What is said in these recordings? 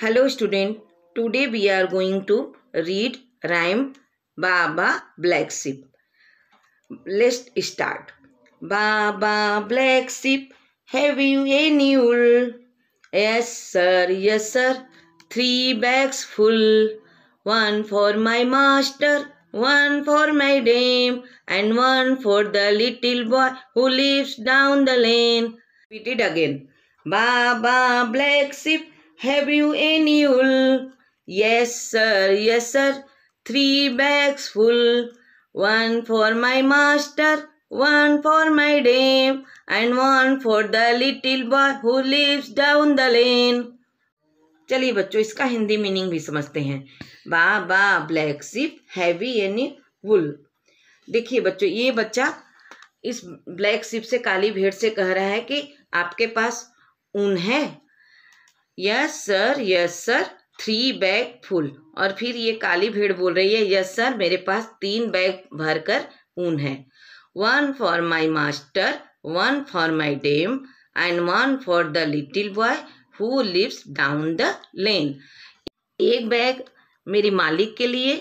Hello student, today we are going to read rhyme Baba Black Sheep. Let's start. Baba Black Sheep, have you any wool? Yes sir, yes sir, three bags full. One for my master, one for my dame, and one for the little boy who lives down the lane. Repeat it again. Baba Black Sheep, Have you any wool? Yes, sir, yes, sir. Three bags full. One for my master, one for my dame, and one for the little boy who lives down the lane. चलिए बच्चों इसका Hindi meaning भी समझते हैं बा बा black SIP heavy यानी वुल देखिए बच्चों ये बच्चा इस ब्लैक सिप से काली भेड़ से कह रहा है कि आपके पास ऊन है yes sir yes sir three bag full और फिर ये काली भेड़ बोल रही है यस सर मेरे पास तीन बैग भरकर ऊन है one for my master one for my dame and one for the little boy who lives down the lane एक बैग मेरी मालिक के लिए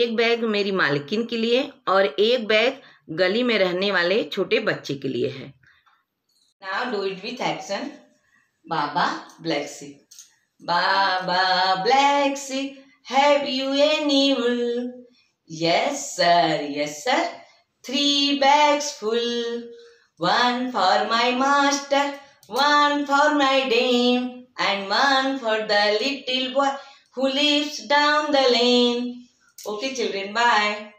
एक बैग मेरी मालकिन के लिए और एक बैग गली में रहने वाले छोटे बच्चे के लिए है now do it with action Baba Black Baba Black have you any wool? Yes, sir, yes, sir. Three bags full. One for my master, one for my dame, and one for the little boy who lives down the lane. Okay, children, bye.